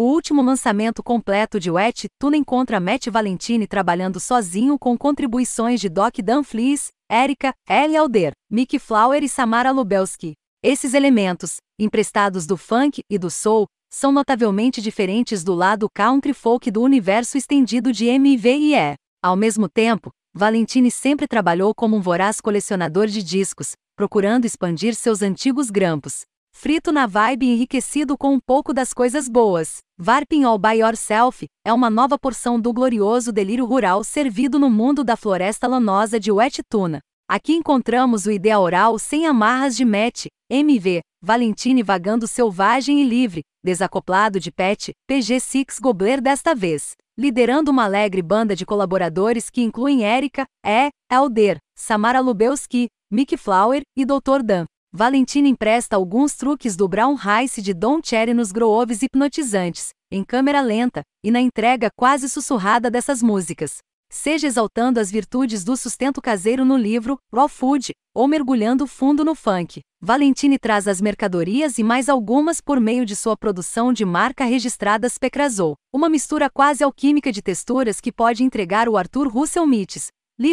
O último lançamento completo de Wet Tuna encontra Matt Valentini trabalhando sozinho com contribuições de Doc Danfleece, Erika, Ellie Alder, Mick Flower e Samara Lubelski. Esses elementos, emprestados do funk e do soul, são notavelmente diferentes do lado country folk do universo estendido de MVE. Ao mesmo tempo, Valentini sempre trabalhou como um voraz colecionador de discos, procurando expandir seus antigos grampos frito na vibe enriquecido com um pouco das coisas boas. Varping All By Yourself é uma nova porção do glorioso delírio rural servido no mundo da floresta lanosa de Wet Tuna. Aqui encontramos o ideal oral sem amarras de Matt, MV, Valentine vagando selvagem e livre, desacoplado de Pet, PG6 Gobler desta vez. Liderando uma alegre banda de colaboradores que incluem Erika, E, Elder, Samara Lubelski, Mick Flower e Dr. Dan. Valentina empresta alguns truques do Brown Rice de Don Cherry nos grooves hipnotizantes, em câmera lenta, e na entrega quase sussurrada dessas músicas. Seja exaltando as virtudes do sustento caseiro no livro Raw Food, ou mergulhando fundo no funk, Valentine traz as mercadorias e mais algumas por meio de sua produção de marca registrada Specrazol, uma mistura quase alquímica de texturas que pode entregar o Arthur Russell mites.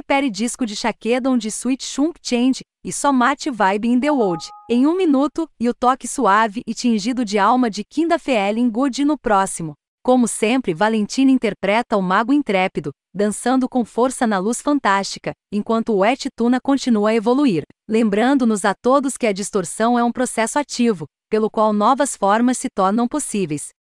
Perry disco de Shaqueda onde Sweet Chunk Change e Somate Vibe in the World. Em um minuto, e o toque suave e tingido de alma de Kinda Feelin Good no próximo. Como sempre, Valentina interpreta o mago intrépido, dançando com força na luz fantástica, enquanto o Et Tuna continua a evoluir. Lembrando-nos a todos que a distorção é um processo ativo, pelo qual novas formas se tornam possíveis.